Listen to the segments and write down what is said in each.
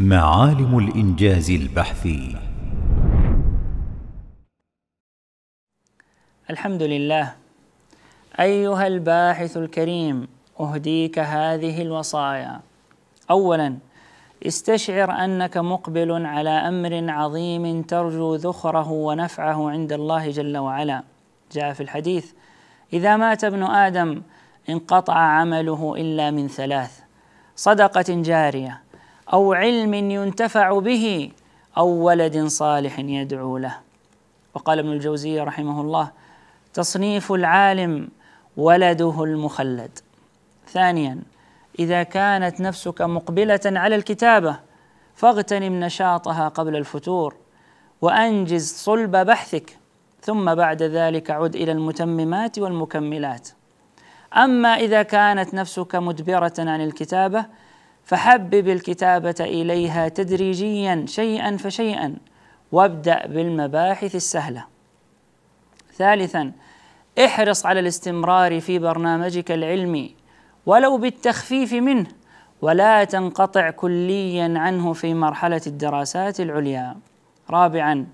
معالم الإنجاز البحثي الحمد لله أيها الباحث الكريم أهديك هذه الوصايا أولا استشعر أنك مقبل على أمر عظيم ترجو ذخره ونفعه عند الله جل وعلا جاء في الحديث إذا مات ابن آدم انقطع عمله إلا من ثلاث صدقة جارية او علم ينتفع به او ولد صالح يدعو له وقال ابن الجوزي رحمه الله تصنيف العالم ولده المخلد ثانيا اذا كانت نفسك مقبله على الكتابه فاغتنم نشاطها قبل الفتور وانجز صلب بحثك ثم بعد ذلك عد الى المتممات والمكملات اما اذا كانت نفسك مدبره عن الكتابه فحبب الكتابة إليها تدريجيا شيئا فشيئا وابدأ بالمباحث السهلة. ثالثا احرص على الاستمرار في برنامجك العلمي ولو بالتخفيف منه ولا تنقطع كليا عنه في مرحلة الدراسات العليا. رابعا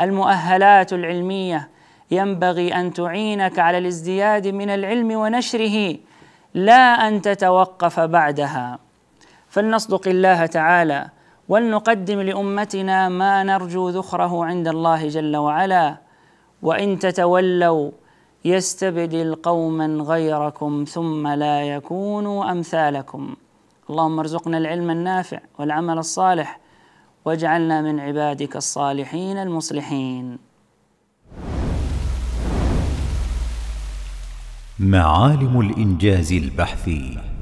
المؤهلات العلمية ينبغي أن تعينك على الازدياد من العلم ونشره لا أن تتوقف بعدها. فلنصدق الله تعالى ولنقدم لامتنا ما نرجو ذخره عند الله جل وعلا وان تتولوا يستبدل قوما غيركم ثم لا يكونوا امثالكم اللهم ارزقنا العلم النافع والعمل الصالح واجعلنا من عبادك الصالحين المصلحين معالم الانجاز البحثي